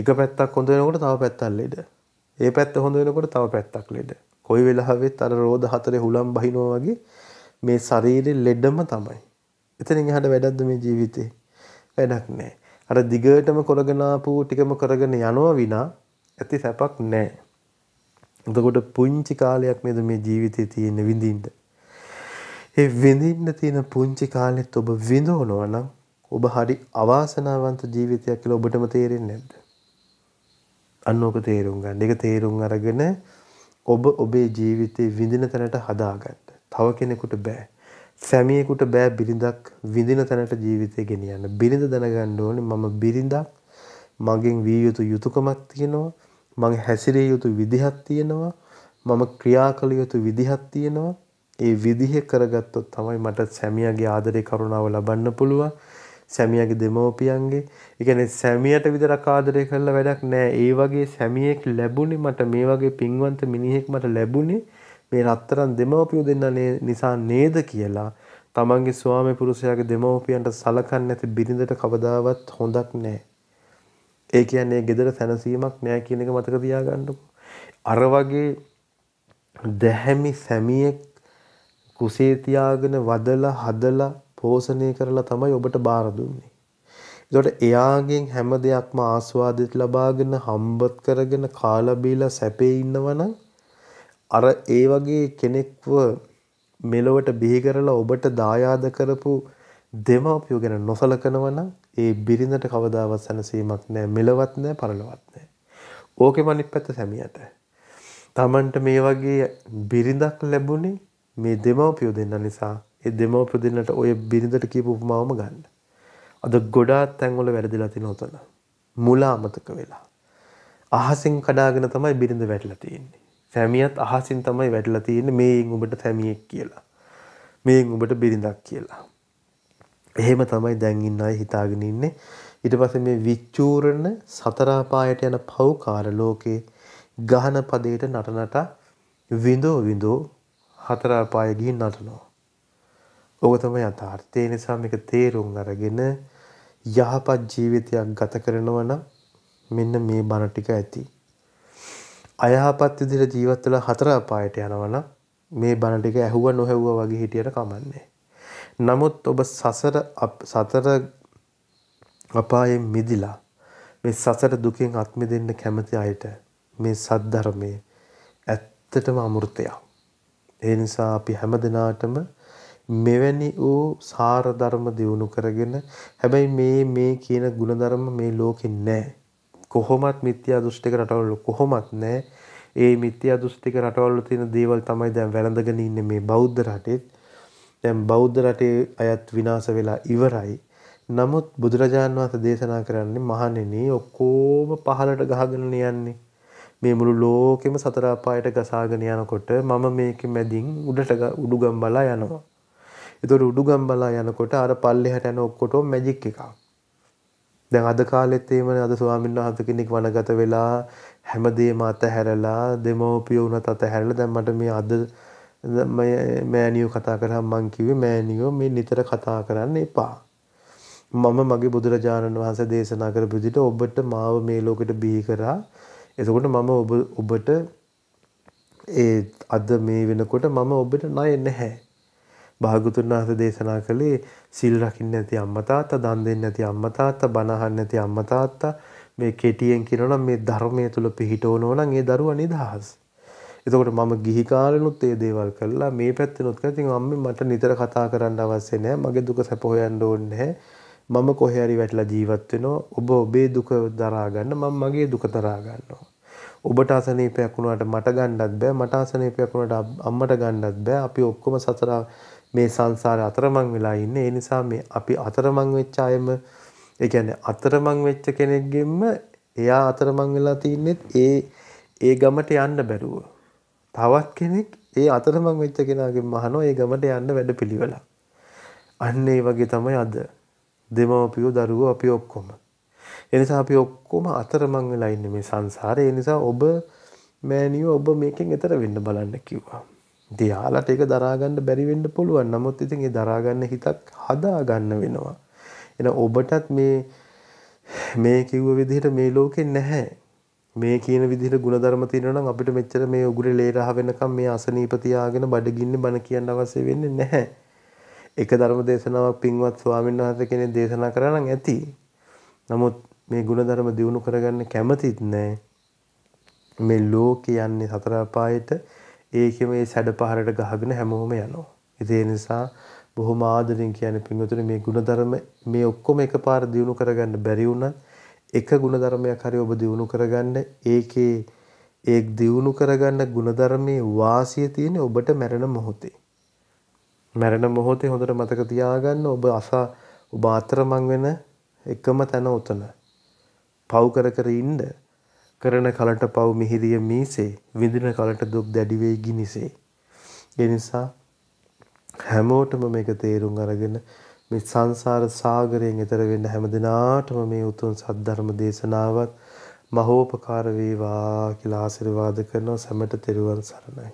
එක පැත්තක් හොඳ වෙනකොට තව පැත්තක් ලෙඩ. ඒ පැත්ත හොඳ වෙනකොට තව පැත්තක් ලෙඩ. කොයි වෙලාවෙත් අර රෝද හතරේ හුලම් බහිනවා වගේ මේ ශරීරේ ලෙඩම තමයි. එතනින් එහාට වැඩක්ද මේ ජීවිතේ? වැඩක් නැහැ. අර දිගටම කරගෙන ආපු ටිකම කරගෙන යනවා විනා ඇති සැපක් නැහැ. එතකොට පුංචි කාලයක් නේද මේ ජීවිතේ තියෙන විඳින්න. ඒ විඳින්න තියෙන පුංචි කාලෙත් ඔබ විඳවනවා නම් ඔබ හරි අවාසනාවන්ත ජීවිතයක් කියලා ඔබටම තේරෙන්නේ නැද්ද? අන්න ඔක තේරුම් ගන්න. ඒක තේරුම් අරගෙන ඔබ ඔබේ ජීවිතේ විඳින තැනට හදාගන්න. තව කෙනෙකුට බෑ. සැමියෙකුට බෑ බිරිඳක් විඳින තැනට ජීවිතේ ගෙනියන්න. බිරිඳ දැනගන්න ඕනේ මම බිරිඳක්. මගෙන් විය යුතු යුතුයකමක් තියෙනවා. මම හැසිරිය යුතු විදිහක් තියෙනවා. මම ක්‍රියා කළ යුතු විදිහක් තියෙනවා. ඒ විදිහ කරගත්තොත් තමයි මට සැමියාගේ ආදරේ කරුණාව ලබන්න පුළුවන්. සැමියාගේ දෙමව්පියන්ගේ ඒ කියන්නේ සැමියාට විතරක් ආදරය කළා වැඩක් නෑ ඒ වගේ සැමියෙක් ලැබුණේ මට මේ වගේ පින්වන්ත මිනිහෙක් මට ලැබුණේ මේ රත්තරන් දෙමව්පියෝ දෙන්න නිසා නේද කියලා තමන්ගේ ස්වාමි පුරුෂයාගේ දෙමව්පියන්ට සලකන්නේ නැති බිරිඳට කවදාවත් හොඳක් නෑ ඒ කියන්නේ gedara සැනසීමක් නෑ කියන එක මතක තියාගන්නකෝ අර වගේ දැහැමි සැමියෙක් කුසේ තියාගෙන වදලා හදලා පෝෂණය කරලා තමයි ඔබට බාර දුන්නේ. ඒතකොට එයාගෙන් හැම දෙයක්ම ආස්වාදෙත් ලබාගෙන හම්බත් කරගෙන කාලා බීලා සැපේ ඉන්නවනම් අර ඒ වගේ කෙනෙක්ව මෙලොවට බිහි කරලා ඔබට දායාද කරපු දෙමාපියෝ ගැන නොසලකනවනම් ඒ බිරිඳට කවදාවත් සැනසීමක් නැහැ මෙලවත් නැහැ පරලොවත් නැහැ. ඕකෙම අනිත් පැත්ත සැමියාට. Tamanට මේ වගේ බිරිඳක් ලැබුණේ මේ දෙමව්පියෝ දෙන්න නිසා ඒ දෙමව්පියෝ දෙන්නට ඔය බිරිඳට කියපු උපමාවම ගන්න. අද ගොඩාක් තැන්වල වැරදිලා තියෙන උතන. මුල අමතක වෙලා. අහසින් කඩාගෙන තමයි බිරිඳ වැටලා තියෙන්නේ. සැමියත් අහසින් තමයි වැටලා තියෙන්නේ මේෙන් ඔබට සැමියෙක් කියලා. මේෙන් ඔබට බිරිඳක් කියලා. එහෙම තමයි දැන් ඉන්න අය හිතාගෙන ඉන්නේ. ඊට පස්සේ මේ විචූරණ සතරාපායට යන පව්කාර ලෝකේ ගහන පදයට නටනට විඳෝ විඳෝ හතර අපාය ගිහින් නටනවා. ඕක තමයි යථාර්ථය. ඒ නිසා මේක තේරුම් අරගෙන යහපත් ජීවිතයක් ගත කරනවා නම් මෙන්න මේ බණ ටික ඇති. අයහපත් විදිහට ජීවත් වෙලා හතර අපායට යනවා නම් මේ බණ ටික ඇහුව නොහැවුව වගේ හිටියට කමන්නේ. නමුත් ඔබ සසර සතර අපායෙන් මිදිලා මේ සසර දුකෙන් අත් මිදෙන්න කැමති අයට මේ සද්ධර්මයේ ඇත්තටම අමෘතයක්. ඒ නිසා අපි හැම දිනාටම මෙවැනි වූ සාර ධර්ම දිනු කරගෙන හැබැයි මේ මේ කියන ಗುಣධර්ම මේ ලෝකේ නැහැ. කොහොමත් මිත්‍යා දෘෂ්ටික රටවල කොහොමත් නැහැ. ඒ මිත්‍යා දෘෂ්ටික රටවල තියෙන දේවල් තමයි දැන් වැළඳගෙන ඉන්නේ මේ බෞද්ධ රටෙත්. දැන් බෞද්ධ රටේ අයත් විනාශ වෙලා ඉවරයි. නමුත් බුදුරජාන් වහන්සේ දේශනා කරන්නේ මහණෙනි ඔක්කොම පහලට ගහගෙන යන්නේ. මේ මුළු ලෝකෙම සතර අපායට ගසාගෙන යනකොට මම මේකෙ මැදින් උඩට උඩුගම් බලා යනවා. ඒතකොට උඩුගම් බලා යනකොට අර පල්ලෙහාට යන ඔක්කොටම මැජික් එකක්. දැන් අද කාලෙත් එහෙමනේ අද ස්වාමීන් වහන්සේ කෙනෙක් වනගත වෙලා හැමදේම අතහැරලා දෙමෝපිය වුණත් අතහැරලා දැන් මට මේ අද මෑනියෝ කතා කරාම මං කිව්වේ මෑනියෝ මේ නිතර කතා කරන්න එපා. මම මගේ බුදුරජාණන් වහන්සේ දේශනා කරපු විදිහට ඔබට මාව මේ ලෝකෙට බිහි කරා එතකොට මම ඔබ ඔබට ඒ අද මේ වෙනකොට මම ඔබට ණය නැහැ. භාගතුන් වහන්සේ දේශනා කළේ සිල් රකින්න නැති අම්මා තාත්තා, දන් දෙන්න නැති අම්මා තාත්තා, බණ අහන්න නැති අම්මා තාත්තා මේ කෙටියෙන් කියනවනම් මේ ධර්මයේ තුල පිහිටවනෝ නම් ඒ දරුවා නිදහස්. එතකොට මම ගිහි කාලෙනුත් ඒ දේවල් කළා මේ පැත්තෙනුත් කළා. ඉතින් අම්මේ මට නිතර කතා කරන්න අවශ්‍ය නැහැ. මගේ දුක සැප හොයන්න ඕනේ නැහැ. මම කොහේ හරි වැටලා ජීවත් වෙනවා. ඔබ ඔබේ දුක දරා ගන්න මම මගේ දුක දරා ගන්නවා. ඔබට අසනීපයක් වුණාට මට ගන්නත් බෑ මට අසනීපයක් වුණාට අම්මට ගන්නත් බෑ අපි ඔක්කොම සතර මේ සංසාරේ අතරමං වෙලා ඉන්නේ ඒ නිසා මේ අපි අතරමං වෙච්ච අයම ඒ කියන්නේ අතරමං වෙච්ච කෙනෙක්ගෙන්ම එයා අතරමං වෙලා තින්නෙත් ඒ ඒ ගමට යන්න බැරුව තවත් කෙනෙක් ඒ අතරමං වෙච්ච කෙනාගෙන් අහනවා ඒ ගමට යන්න වැඩ පිළිවෙලා අන්න ඒ වගේ තමයි අද දෙමව්පියෝ දරුවෝ අපි ඔක්කොම ඒ නිසා අපි ඔක්කොම අතරමං වෙලා ඉන්නේ මේ සංසාරේ. ඒ නිසා ඔබ මෑනියෝ ඔබ මේකෙන් එතර වෙන්න බලන්න කිව්වා. ඉතින් යාලට ඒක දරා ගන්න බැරි වෙන්න පුළුවන්. නමුත් ඉතින් ඒ දරා ගන්න හිතක් හදා ගන්න වෙනවා. එන ඔබටත් මේ මේ කිව්ව විදිහට මේ ලෝකේ නැහැ. මේ කියන විදිහට ಗುಣධර්ම තියෙනවා නම් අපිට මෙච්චර මේ උගුරේ ලේ රහ වෙනකම් මේ අසනීප තියාගෙන බඩගින්නේ බන කියන්න අවශ්‍ය වෙන්නේ නැහැ. එක ධර්ම දේශනාවක් පින්වත් ස්වාමීන් වහන්සේ කෙනෙක් දේශනා කරා නම් ඇති. නමුත් මේ ಗುಣධර්ම දියුණු කරගන්න කැමතිත් නැහැ. මේ ලෝකේ යන්නේ සතර අපායට ඒකේ මේ සැඩ පහරට ගහගෙන හැමෝම යනවා. ඒ නිසා බොහොම ආදරෙන් කියන්නේ පින්වතුනි මේ ಗುಣධර්ම මේ ඔක්කොම එකපාර දියුණු කරගන්න බැරි වුණත් එක ಗುಣධර්මයක් හරි ඔබ දියුණු කරගන්න ඒකේ ඒ දියුණු කරගන්න ಗುಣධර්මයේ වාසිය තියෙන්නේ ඔබට මැරෙන මොහොතේ මැරෙන මොහොතේ හොඳට මතක තියාගන්න ඔබ අසා ඔබ අතරමං වෙන එකම තැන උතන පව් කර කර ඉන්න කරන කලට පව් මිහිරිය මීසේ විඳින කලට දුක් දැඩි වෙයි ගිනිසේ. ඒ නිසා හැමෝටම මේක තේරුම් අරගෙන මේ සංසාර සාගරයෙන් එතර වෙන්න හැමදිනාටම මේ උතුම් සද්ධර්ම දේශනාවත් මහෝපකාර වේවා කියලා ආශිර්වාද කරනවා සැමට තෙරුවන් සරණයි